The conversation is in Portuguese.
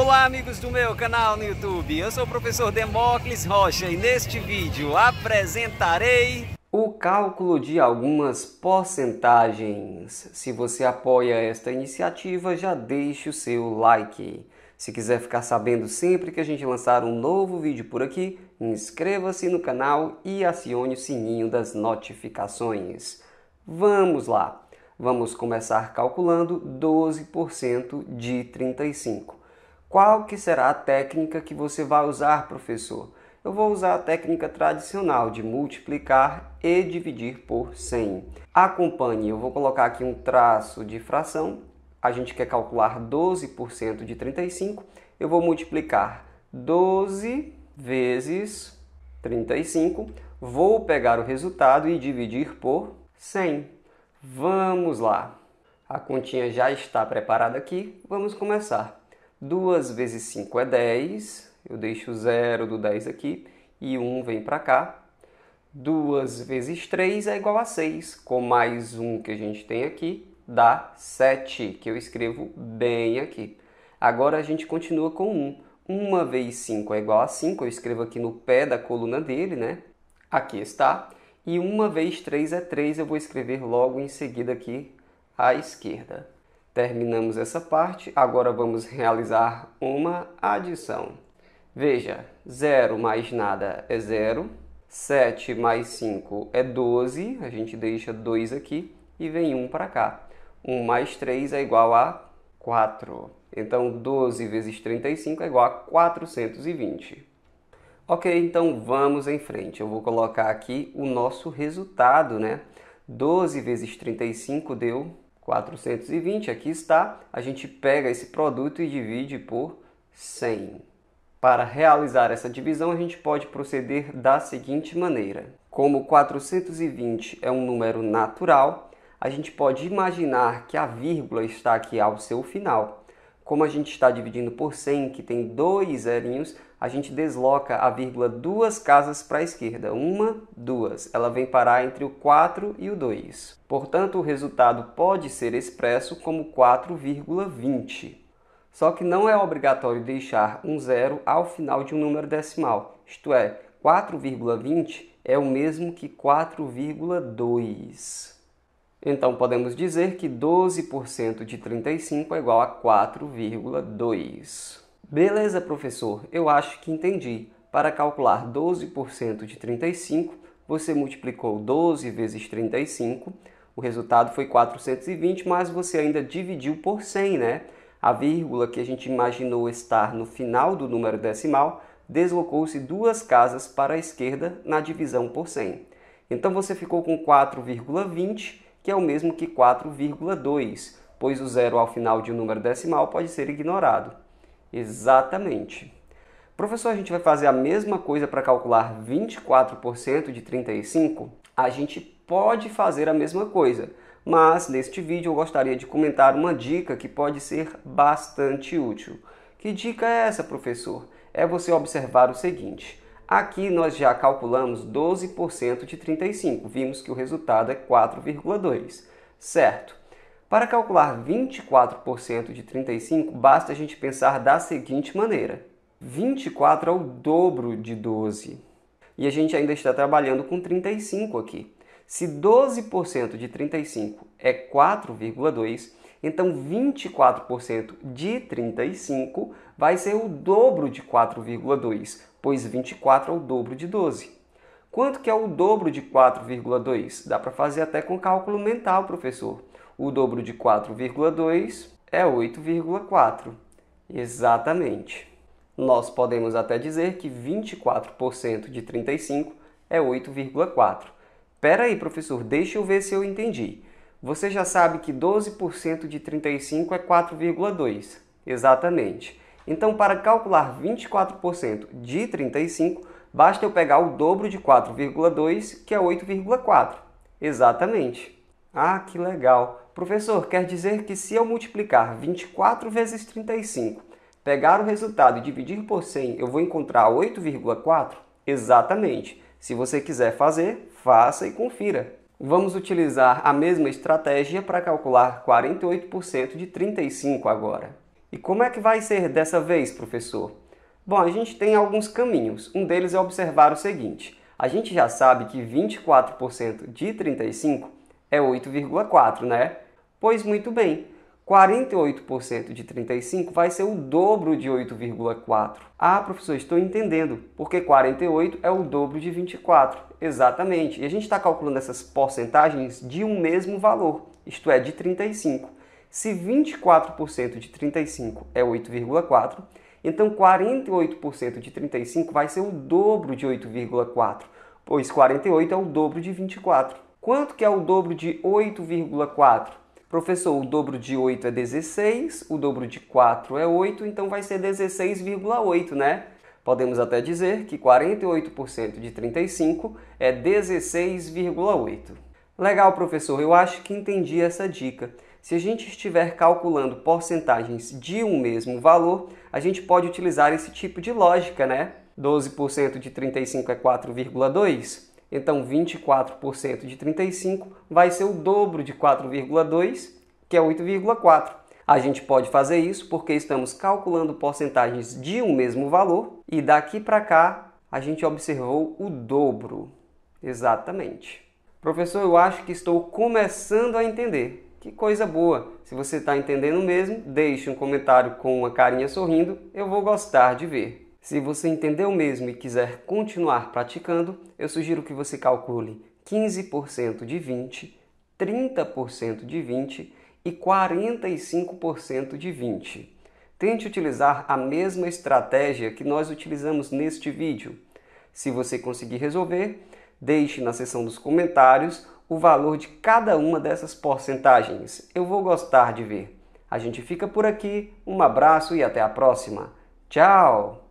Olá amigos do meu canal no YouTube, eu sou o professor Demócles Rocha e neste vídeo apresentarei o cálculo de algumas porcentagens. Se você apoia esta iniciativa, já deixe o seu like. Se quiser ficar sabendo sempre que a gente lançar um novo vídeo por aqui, inscreva-se no canal e acione o sininho das notificações. Vamos lá! Vamos começar calculando 12% de 35. Qual que será a técnica que você vai usar, professor? Eu vou usar a técnica tradicional de multiplicar e dividir por 100. Acompanhe, eu vou colocar aqui um traço de fração. A gente quer calcular 12% de 35. Eu vou multiplicar 12 vezes 35. Vou pegar o resultado e dividir por 100. Vamos lá. A continha já está preparada aqui. Vamos começar. 2 vezes 5 é 10, eu deixo o zero do 10 aqui e 1 vem para cá. 2 vezes 3 é igual a 6, com mais 1 que a gente tem aqui, dá 7, que eu escrevo bem aqui. Agora a gente continua com 1. 1 vezes 5 é igual a 5, eu escrevo aqui no pé da coluna dele, né? Aqui está. E 1 vezes 3 é 3, eu vou escrever logo em seguida aqui à esquerda. Terminamos essa parte, agora vamos realizar uma adição. Veja, 0 mais nada é 0, 7 mais 5 é 12, a gente deixa 2 aqui e vem 1 para cá. 1 mais 3 é igual a 4. Então, 12 vezes 35 é igual a 420. Ok, então vamos em frente. Eu vou colocar aqui o nosso resultado, né? 12 vezes 35 deu 420, aqui está, a gente pega esse produto e divide por 100. Para realizar essa divisão, a gente pode proceder da seguinte maneira. Como 420 é um número natural, a gente pode imaginar que a vírgula está aqui ao seu final. Como a gente está dividindo por 100, que tem dois zerinhos, a gente desloca a vírgula duas casas para a esquerda. Uma, duas. Ela vem parar entre o 4 e o 2. Portanto, o resultado pode ser expresso como 4,20. Só que não é obrigatório deixar um zero ao final de um número decimal. Isto é, 4,20 é o mesmo que 4,2. Então podemos dizer que 12% de 35 é igual a 4,2. Beleza, professor, eu acho que entendi. Para calcular 12% de 35, você multiplicou 12 vezes 35, o resultado foi 420, mas você ainda dividiu por 100, né? A vírgula que a gente imaginou estar no final do número decimal deslocou-se duas casas para a esquerda na divisão por 100. Então você ficou com 4,20, que é o mesmo que 4,2, pois o zero ao final de um número decimal pode ser ignorado. Exatamente. Professor, a gente vai fazer a mesma coisa para calcular 24% de 35? A gente pode fazer a mesma coisa, mas neste vídeo eu gostaria de comentar uma dica que pode ser bastante útil. Que dica é essa, professor? É você observar o seguinte: aqui nós já calculamos 12% de 35, vimos que o resultado é 4,2, certo? Para calcular 24% de 35, basta a gente pensar da seguinte maneira: 24 é o dobro de 12. E a gente ainda está trabalhando com 35 aqui. Se 12% de 35 é 4,2, então 24% de 35 vai ser o dobro de 4,2, pois 24 é o dobro de 12. Quanto que é o dobro de 4,2? Dá para fazer até com cálculo mental, professor. O dobro de 4,2 é 8,4. Exatamente. Nós podemos até dizer que 24% de 35 é 8,4. Pera aí, professor, deixa eu ver se eu entendi. Você já sabe que 12% de 35 é 4,2. Exatamente. Então, para calcular 24% de 35, basta eu pegar o dobro de 4,2, que é 8,4. Exatamente. Ah, que legal! Professor, quer dizer que se eu multiplicar 24 vezes 35, pegar o resultado e dividir por 100, eu vou encontrar 8,4? Exatamente! Se você quiser fazer, faça e confira. Vamos utilizar a mesma estratégia para calcular 48% de 35 agora. E como é que vai ser dessa vez, professor? Bom, a gente tem alguns caminhos. Um deles é observar o seguinte: a gente já sabe que 24% de 35 é 8,4, né? Pois muito bem, 48% de 35 vai ser o dobro de 8,4. Ah, professor, estou entendendo, porque 48 é o dobro de 24. Exatamente. E a gente está calculando essas porcentagens de um mesmo valor, isto é, de 35. Se 24% de 35 é 8,4, então 48% de 35 vai ser o dobro de 8,4, pois 48 é o dobro de 24. Quanto que é o dobro de 8,4? Professor, o dobro de 8 é 16, o dobro de 4 é 8, então vai ser 16,8, né? Podemos até dizer que 48% de 35 é 16,8. Legal, professor, eu acho que entendi essa dica. Se a gente estiver calculando porcentagens de um mesmo valor, a gente pode utilizar esse tipo de lógica, né? 12% de 35 é 4,2, então 24% de 35 vai ser o dobro de 4,2, que é 8,4. A gente pode fazer isso porque estamos calculando porcentagens de um mesmo valor e daqui para cá a gente observou o dobro. Exatamente. Professor, eu acho que estou começando a entender. Que coisa boa! Se você está entendendo mesmo, deixe um comentário com uma carinha sorrindo, eu vou gostar de ver. Se você entendeu mesmo e quiser continuar praticando, eu sugiro que você calcule 15% de 20, 30% de 20 e 45% de 20. Tente utilizar a mesma estratégia que nós utilizamos neste vídeo. Se você conseguir resolver, deixe na seção dos comentários o valor de cada uma dessas porcentagens. Eu vou gostar de ver. A gente fica por aqui, um abraço e até a próxima. Tchau!